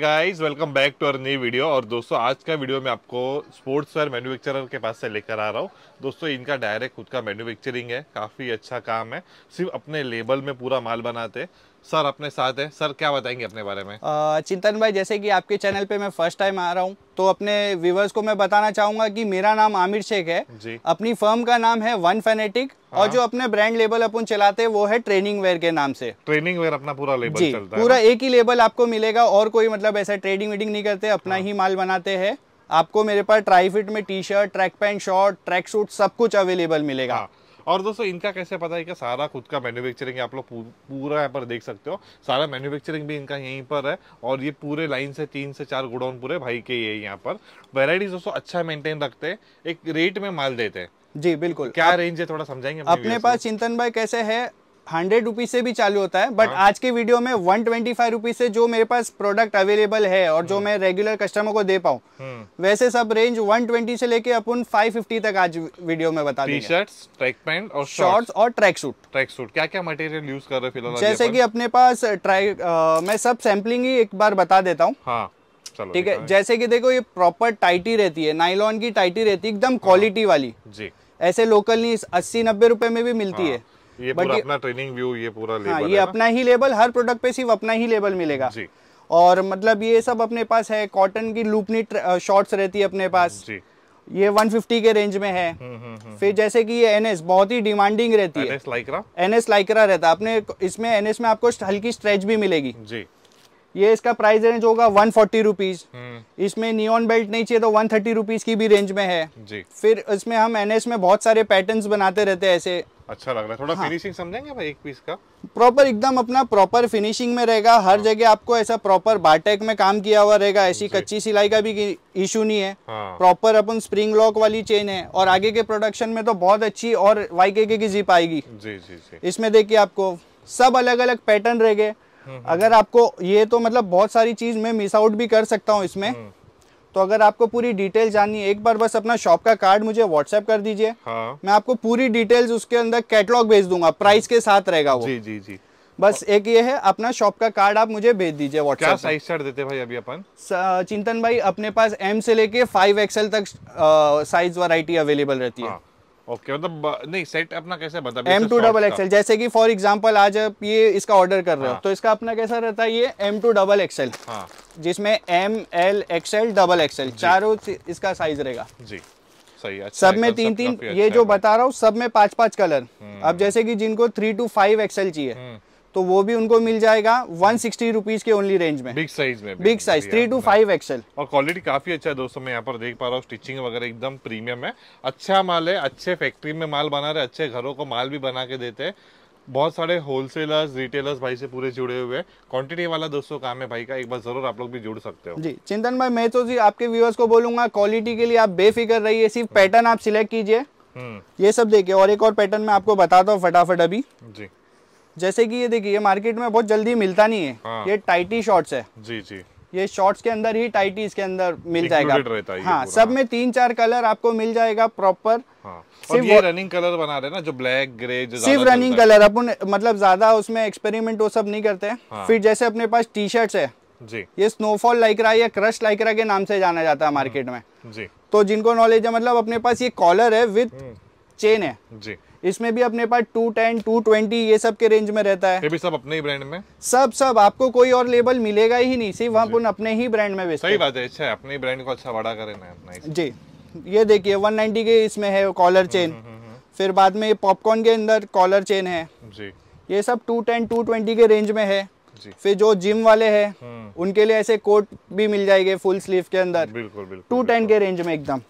Guys welcome back to our new video और दोस्तों आज का वीडियो मैं आपको स्पोर्ट्स वेयर मैन्युफैक्चरर के पास से लेकर आ रहा हूँ दोस्तों इनका डायरेक्ट खुद का मैन्युफैक्चरिंग है काफ़ी अच्छा काम है सिर्फ अपने लेबल में पूरा माल बनाते सर अपने साथ है सर क्या बताएंगे अपने बारे में चिंतन भाई जैसे कि आपके चैनल पे मैं फर्स्ट टाइम आ रहा हूँ तो अपने व्यूवर्स को मैं बताना चाहूंगा कि मेरा नाम आमिर शेख है जी। अपनी फर्म का नाम है वन फेनेटिक हाँ। और जो अपने ब्रांड लेबल अपन चलाते हैं वो है ट्रेनिंग वेयर के नाम से ट्रेनिंग वेयर अपना पूरा लेबल जी, चलता पूरा एक ही लेबल आपको मिलेगा और कोई मतलब ऐसा ट्रेडिंग वेडिंग नहीं करते अपना हाँ। ही माल बनाते हैं आपको मेरे पास ट्राई फिट में T shirt track pant short track suit सब कुछ अवेलेबल मिलेगा हाँ। और दोस्तों इनका कैसे पता है कि सारा खुद का मैन्युफैक्चरिंग आप लोग पूरा यहाँ पर देख सकते हो सारा मैन्युफैक्चरिंग भी इनका यहीं पर है और ये पूरे लाइन से तीन से चार गोडाउन पूरे भाई के ये यहाँ पर वेराइटीज दोस्तों अच्छा मेंटेन रखते हैं एक रेट में माल देते हैं जी बिल्कुल क्या रेंज है थोड़ा समझाएंगे अपने पास चिंतन भाई कैसे है हंड्रेड रुपीज से भी चालू होता है बट हाँ। आज के वीडियो में वन ट्वेंटी फाइव रुपीज से जो मेरे पास प्रोडक्ट अवेलेबल है और जो हम्म। मैं रेगुलर कस्टमर को दे पाऊँ हम्म। वैसे सब रेंज वन ट्वेंटी से लेके अपन फाइव फिफ्टी तक आज वीडियो में बता टी शर्ट ट्रैक पैंट और शॉर्ट्स और ट्रैक सूट ट्रैक सूट क्या क्या मटेरियल यूज कर रहे फिलहाल जैसे की अपने पास ट्रैक मैं सब सैम्पलिंग ही एक बार बता देता हूँ हाँ, ठीक है जैसे कि देखो ये प्रॉपर टाइटी रहती है नाइलॉन की टाइटी रहती है एकदम क्वालिटी हाँ। वाली जी ऐसे लोकल नहीं अस्सी नब्बे रुपए में भी मिलती है ये पूरा ये, अपना ट्रेनिंग व्यू ये पूरा लेबल हाँ, ये है अपना ही लेबल हर प्रोडक्ट पे सिर्फ अपना ही लेबल मिलेगा जी और मतलब ये सब अपने पास है कॉटन की लूपनी शॉर्ट्स रहती है अपने पास जी ये 150 के रेंज में है हुँ, हुँ, हुँ, फिर जैसे कि ये एनएस बहुत ही डिमांडिंग रहती है एनएस लाइक्रा एनएस लाइक्रा रहता है अपने इसमें एनएस में आपको हल्की स्ट्रेच भी मिलेगी जी ये इसका प्राइस रेंज होगा वन फोर्टी रुपीज इसमें नियोन बेल्ट नहीं चाहिए तो वन थर्टी रुपीज की भी रेंज में है जी। फिर इसमें हम एनएस में बहुत सारे पैटर्न बनाते रहते हैं ऐसे अच्छा लग रहा है थोड़ा हाँ। फिनिशिंग भाई एक पीस का प्रॉपर एकदम अपना प्रॉपर फिनिशिंग में रहेगा हर हाँ। जगह आपको ऐसा प्रॉपर बाटेक में काम किया हुआ रहेगा ऐसी कच्ची सिलाई का भी इशू नहीं है हाँ। प्रॉपर अपन स्प्रिंग लॉक वाली चेन है और आगे के प्रोडक्शन में तो बहुत अच्छी और वाई के की जीप आएगी जी जी जी इसमें देखिए आपको सब अलग अलग पैटर्न रहेंगे हम्म। अगर आपको ये तो मतलब बहुत सारी चीज़ मैं मिस आउट भी कर सकता हूँ इसमें हम्म। तो अगर आपको पूरी डिटेल जाननी है एक बार बस अपना शॉप का कार्ड मुझे व्हाट्सएप कर दीजिए हाँ। मैं आपको पूरी डिटेल्स उसके अंदर कैटलॉग भेज दूंगा प्राइस हम्म। के साथ रहेगा वो जी जी जी बस एक ये है अपना शॉप का कार्ड आप मुझे भेज दीजिए व्हाट्सएप क्या साइज शर्ट देते भाई अभी अपन चिंतन भाई अपने पास एम से लेके फाइव एक्सएल तक साइज वरायटी अवेलेबल रहती है हाँ। ओके okay, मतलब नहीं सेट अपना कैसे बता एम टू डबल एक्सएल जैसे कि फॉर एग्जांपल आज आप ये इसका ऑर्डर कर रहे हो हाँ। तो इसका अपना कैसा रहता है ये एम टू डबल एक्सएल जिसमें M L XL double XL चारों इसका साइज रहेगा जी सही अच्छा सब में तीन तीन ये अच्छा जो बता रहा हूँ सब में पांच पांच कलर अब हम्म। जैसे कि जिनको थ्री टू फाइव एक्सएल चाहिए हम्म। तो वो भी उनको मिल जाएगा वन सिक्सटी रुपीज के ओनली रेंज में बिग साइज में big size three to five XL और क्वालिटी काफी अच्छा है दोस्तों मैं यहाँ पर देख पा रहा हूँ स्टिचिंग वगैरह एकदम प्रीमियम है अच्छा माल है अच्छे फैक्ट्री में माल बना रहे अच्छे घरों को माल भी बना के देते हैं बहुत सारे होलसेलर्स रिटेलर्स भाई से पूरे जुड़े हुए हैं क्वांटिटी वाला दोस्तों काम है भाई का एक बार जरूर आप लोग भी जुड़ सकते हो जी चिंतन भाई मैं तो जी आपके व्यूअर्स को बोलूंगा क्वालिटी के लिए आप बेफिक्र रहिए सिर्फ पैटर्न आप सिलेक्ट कीजिए हम्म। ये सब देखिए और एक और पैटर्न में आपको बताता हूँ फटाफट अभी जी जैसे कि ये देखिए मार्केट में बहुत जल्दी मिलता नहीं है हाँ। ये टाइटी शॉर्ट्स है जी जी ये शॉर्ट्स के अंदर ही टाइटी इसके अंदर मिल जाएगा हाँ सब में तीन चार कलर आपको मिल जाएगा प्रॉपर हाँ। रनिंग कलर बना रहे ना जो ब्लैक ग्रे जो सिर्फ रनिंग कलर अपन मतलब ज्यादा उसमें एक्सपेरिमेंट वो सब नहीं करते हाँ। फिर जैसे अपने पास टी शर्ट्स है जी ये स्नोफॉल लाइकरा या क्रश लाइकरा के नाम से जाना जाता है मार्केट हम्म। में जी तो जिनको नॉलेज है मतलब अपने पास ये कॉलर है विथ चेन है जी इसमें भी अपने पास टू टेन टू ट्वेंटी ये सब के रेंज में रहता है ये भी सब अपने ही ब्रांड में सब सब आपको कोई और लेबल मिलेगा ही नहीं सिर्फ हम अपने ही ब्रांड में सही बात है अच्छा अपने ब्रांड को अच्छा बड़ा करें जी ये देखिए 190 के इसमें है कॉलर चेन हम्म, हम्म, हम्म, फिर बाद में पॉपकॉर्न के अंदर कॉलर चेन है जी ये सब टू टेन टू ट्वेंटी के रेंज में है फिर जो जिम वाले हैं उनके लिए ऐसे कोट भी मिल जाएंगे फुल स्लीव के अंदर बिल्कुल बिल्कुल टू टेन के रेंज में एकदम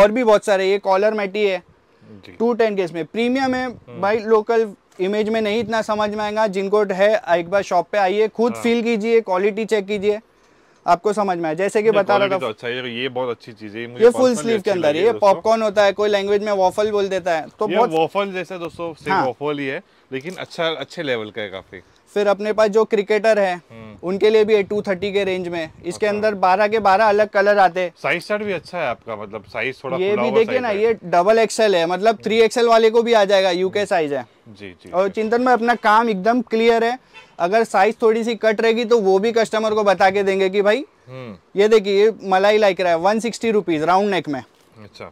और भी बहुत सारे ये कॉलर मैटी है टू टेन के इसमें प्रीमियम है हम्म। भाई लोकल इमेज में नहीं इतना समझ में आएगा जिनको है एक बार शॉप पे आइए खुद फील हाँ। कीजिए क्वालिटी चेक कीजिए आपको समझ में आए जैसे कि बता रहा था तो अच्छा ये बहुत अच्छी चीज है ये फुल स्लीव के अंदर ये पॉपकॉर्न होता है कोई लैंग्वेज में वॉफल बोल देता है तो बहुत वॉफल जैसा दोस्तों वॉफल हाँ। ही है लेकिन अच्छा अच्छे लेवल का है काफी फिर अपने पास जो क्रिकेटर है हम्म। उनके लिए भी टू थर्टी के रेंज में इसके अच्छा। अंदर बारह के बारह अलग कलर आते साइज चार्ट भी अच्छा है आपका मतलब साइज थोड़ा ये भी देखिए ना ये डबल एक्सएल है मतलब थ्री एक्सएल वाले को भी आ जाएगा यूके साइज है जी जी और चिंतन में अपना काम एकदम क्लियर है अगर साइज थोड़ी सी कट रहेगी तो वो भी कस्टमर को बता के देंगे कि भाई हम्म। ये देखिए ये मलाई लाइक रहा है वन सिक्सटी राउंड नेक में अच्छा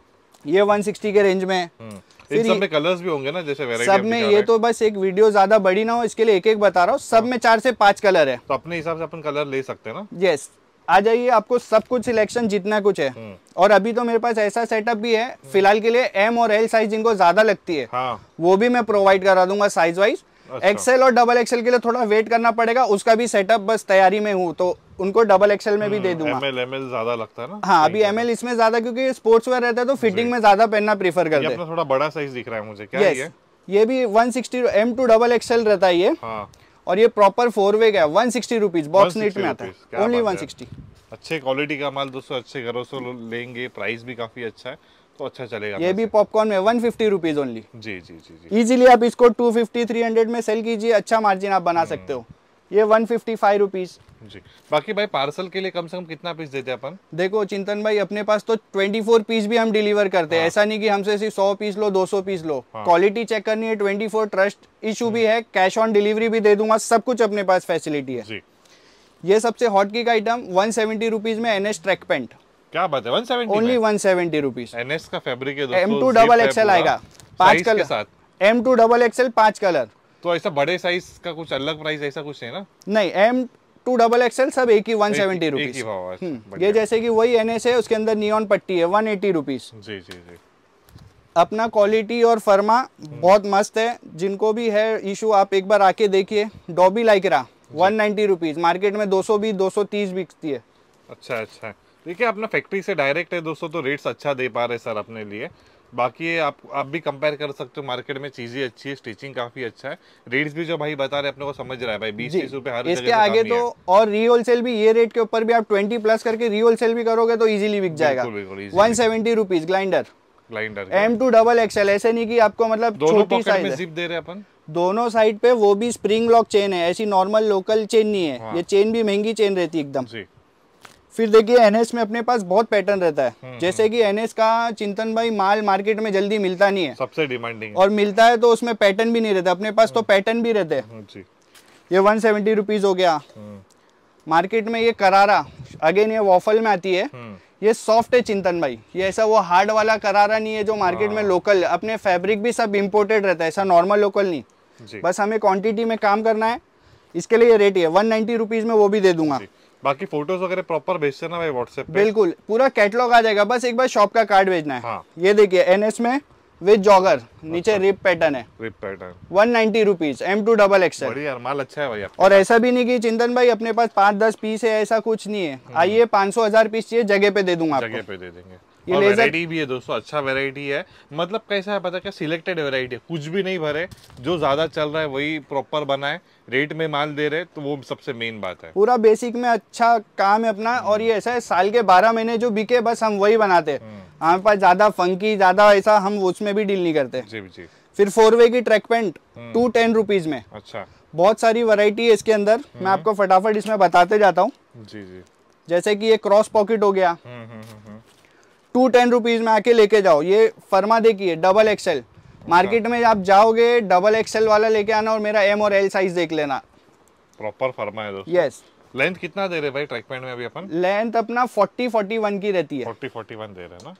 ये वन के रेंज में हम्म। फिर सब में कलर्स भी होंगे ना जैसे सब में ये तो बस एक वीडियो ज्यादा बड़ी ना हो इसके लिए एक एक बता रहा हूँ सब में चार से पांच कलर है तो अपने हिसाब से अपन कलर ले सकते हैं ना यस आ जाइए आपको सब कुछ सिलेक्शन जितना कुछ है हम्म। और अभी तो मेरे पास ऐसा सेटअप भी है हम्म। फिलहाल के लिए एम और एल साइज जिनको ज्यादा लगती है हाँ। वो भी मैं प्रोवाइड करा दूंगा साइज वाइज एक्सेल और डबल एक्सेल के लिए थोड़ा वेट करना पड़ेगा उसका भी सेटअप बस तैयारी में हूँ तो उनको डबल एक्सएल में भी दे हम्म, दूंगा एमएल एमएल ज्यादा लगता है ना हाँ अभी एमएल इसमें ज्यादा क्योंकि स्पोर्ट्स वेयर रहता है तो फिटिंग में ज्यादा पहनना प्रीफर करते हैं थोड़ा बड़ा साइज दिख रहा है मुझे क्या ये भी one sixty M to double XL रहता है ये हाँ। और ये प्रॉपर फोर वे का one sixty rupees box net में आता है ओनली वन सिक्सटी अच्छे क्वालिटी का माल दोस्तों अच्छे घरों से लेंगे प्राइस भी काफी अच्छा है तो अच्छा चलेगा ये भी पॉपकॉर्न में वन फिफ्टी रुपीज ओनली जी जी जी इजीली आप इसको टू फिफ्टी थ्री हंड्रेड में सेल कीजिए अच्छा मार्जिन आप बना हम्म। सकते हो ये वन फिफ्टी फाइव रुपीज जी बाकी भाई पार्सल के लिए कम से कम कितना पीस देते हैं अपन देखो चिंतन भाई अपने पास तो ट्वेंटी फोर पीस भी हम डिलीवर करते हैं हाँ। ऐसा नहीं कि हमसे सिर्फ सौ पीस लो दो सौ पीस लो क्वालिटी हाँ। चेक करनी है ट्वेंटी फोर ट्रस्ट इशू भी है कैश ऑन डिलीवरी भी दे दूंगा सब कुछ अपने पास फैसिलिटी है जी। ये सबसे hot kick item one seventy rupees में एन एस ट्रैक पेंट क्या बात है only one seventy rupees N S का फेब्रिक है एम टू डबल एक्सएल आएगा पांच colour M to double XL पांच कलर तो ऐसा बड़े साइज का कुछ अलग प्राइस ऐसा कुछ है ना नहीं एम टू डबल एक्सएल सब एक ही वन सेवेंटी रुपीज ये जैसे कि वही एन एस है उसके अंदर नियॉन पट्टी है वन एटी रुपीज जी जी जी अपना क्वालिटी और फर्मा हम्म। बहुत मस्त है जिनको भी है इशू आप एक बार आके देखिए dobby lycra one ninety rupees market में दो सौ भी दो सौ तीस बिकती है अच्छा अच्छा देखिए अपना फैक्ट्री से डायरेक्ट है दोस्तों तो रेट्स अच्छा दे पा रहे सर अपने लिए बाकी आप आप भी कंपेयर कर सकते हो मार्केट में चीजें अच्छी है स्टिचिंग काफी अच्छा है रेट्स भी जो भाई बता रहे अपने को समझ रहा है भाई बीस तीस रुपए हर इसके आगे तो और री सेल भी ये रेट के ऊपर भी आप ट्वेंटी प्लस करके री सेल भी करोगे तो इजिली बिक जाएगा वन सेवेंटी रुपीज ग्लाइंडर ग्लाइंडर एम टू डबल एक्सएल ऐसे नहीं की आपको मतलब छोटी साइज दे रहे अपन दोनों साइड पे वो भी स्प्रिंग लॉक चेन है ऐसी नॉर्मल लोकल चेन नहीं है हाँ। ये चेन भी महंगी चेन रहती है एकदम फिर देखिए एनएस में अपने पास बहुत पैटर्न रहता है हम्म, जैसे कि हम्म। एनएस का चिंतन भाई माल मार्केट में जल्दी मिलता नहीं है सबसे डिमांडिंग और मिलता है तो उसमें पैटर्न भी नहीं रहता अपने पास तो पैटर्न हम्म। भी रहते हैं ये वन सेवेंटी रुपीज हो गया मार्केट में ये करारा अगेन ये वॉफल में आती है ये सॉफ्ट है चिंतन भाई ये ऐसा वो हार्ड वाला करारा नहीं है जो मार्केट में लोकल हाँ। अपने फैब्रिक भी सब इम्पोर्टेड रहता है ऐसा नॉर्मल लोकल नहीं बस हमें क्वांटिटी में काम करना है इसके लिए ये रेट है वन नाइन्टी रुपीज़ में वो भी दे दूंगा बाकी फोटोज वगैरह प्रॉपर भेज देना भाई व्हाट्सएप बिल्कुल पूरा कैटलॉग आ जाएगा बस एक बार शॉप का कार्ड भेजना है हाँ। ये देखिए एनएस में विद जॉगर नीचे रिप अच्छा। पैटर्न है rib pattern one ninety rupees M to double XL यार माल अच्छा है भाई और ऐसा भी नहीं कि चिंतन भाई अपने पास पाँच दस पीस है ऐसा कुछ नहीं है हम्म। आइए पाँच सौ हजार पीस चाहिए जगह पे दे दूंगा जगह पे दे देंगे ये वैरायटी भी है दोस्तों अच्छा वैरायटी है मतलब कैसा है पता क्या सिलेक्टेड वैरायटी है कुछ भी नहीं भरे जो ज़्यादा चल रहा है वही प्रॉपर बनाए रेट में माल दे रहे तो वो सबसे मेन बात है पूरा बेसिक में अच्छा काम है अपना और हम्म। ये ऐसा है साल के बारह महीने जो बिके बस हम वही बनाते हम्म। हमारे पास ज़्यादा फंकी ज़्यादा ऐसा हम उसमें भी डील नहीं करते जी जी फिर फोर वे की track pant two ten rupees में अच्छा बहुत सारी वैरायटी है इसके अंदर मैं हम्म। आपको फटाफट इसमें बताते जाता हूँ जी जी जैसे कि ये क्रॉस पॉकेट हो गया टू टेन रुपीज़ में आके लेके जाओ ये फर्मादे देखिए डबल एक्सेल मार्केट में आप जाओगे डबल एक्सेल वाला लेके आना और मेरा एम और एल साइज देख लेना प्रॉपर फर्मा है दोस्तों यस लेंथ कितना दे रहे भाई ट्रैक पैंट में अभी अपन लेंथ अपना 40 41 की रहती है 40 41 दे रहे हैं ना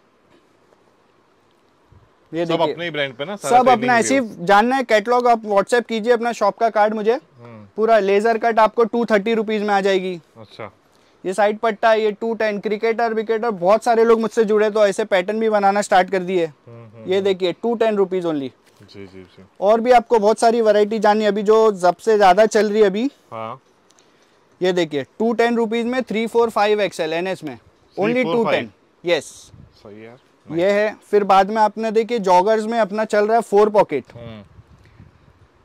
ये सब अपने ही ब्रांड पे ना सब अपना ऐसे जानना है कैटलॉग आप व्हाट्सएप कीजिए अपना शॉप का कार्ड मुझे हम्म। पूरा लेजर कट आपको टू थर्टी रुपीज में आ जाएगी अच्छा ये साइड पट्टा ये टू टेन क्रिकेटर विकेटर बहुत सारे लोग मुझसे जुड़े तो ऐसे पैटर्न भी बनाना स्टार्ट कर दिए हम्म, हम्म, ये हम्म। देखिए टू टेन रुपीज ओनली जी जी जी और भी आपको बहुत सारी वैरायटी जाननी अभी जो सबसे ज्यादा चल रही है अभी हाँ। ये देखिए टू टेन रुपीज में three four five XL N S में ओनली टू टेन यस ये है फिर बाद में आपने देखिए जॉगर्स में अपना चल रहा है फोर पॉकेट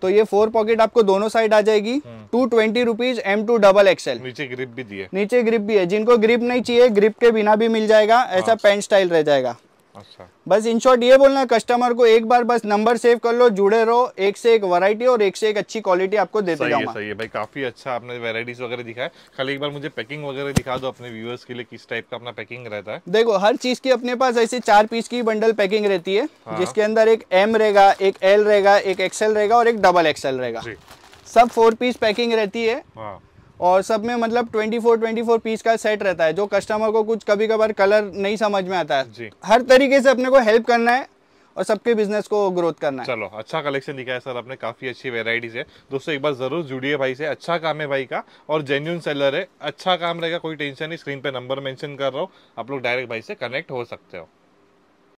तो ये फोर पॉकेट आपको दोनों साइड आ जाएगी two twenty rupees M to double XL नीचे ग्रिप भी दी है नीचे ग्रिप भी है जिनको ग्रिप नहीं चाहिए ग्रिप के बिना भी मिल जाएगा ऐसा पेंट हाँ। स्टाइल रह जाएगा अच्छा बस इन शॉर्ट ये बोलना है कस्टमर को एक बार बस नंबर सेव कर लो जुड़े रहो एक से एक वैरायटी और एक से एक अच्छी क्वालिटी आपको देते है, सही है भाई काफी अच्छा आपने वैरायटीज वगैरह दिखाया खाली एक बार मुझे पैकिंग वगैरह दिखा दो अपने व्यूअर्स के लिए किस टाइप का अपना पैकिंग रहता है देखो हर चीज की अपने पास ऐसे चार पीस की बंडल पैकिंग रहती है हाँ। जिसके अंदर एक एम रहेगा एक एल रहेगा एक एक्सएल रहेगा और एक डबल एक्सएल रहेगा सब फोर पीस पैकिंग रहती है हाँ। और सब में मतलब 24 24 पीस का सेट रहता है जो कस्टमर को कुछ कभी कभार कलर नहीं समझ में आता है हर तरीके से अपने को हेल्प करना है और सबके बिजनेस को ग्रोथ करना है चलो अच्छा कलेक्शन दिखाया सर आपने काफी अच्छी वेराइटीज है दोस्तों एक बार जरूर जुड़िए भाई से अच्छा काम है भाई का और जेन्यून सेलर है अच्छा काम रहेगा कोई टेंशन नहीं स्क्रीन पे नंबर मेंशन कर रहा हूँ आप लोग डायरेक्ट भाई से कनेक्ट हो सकते हो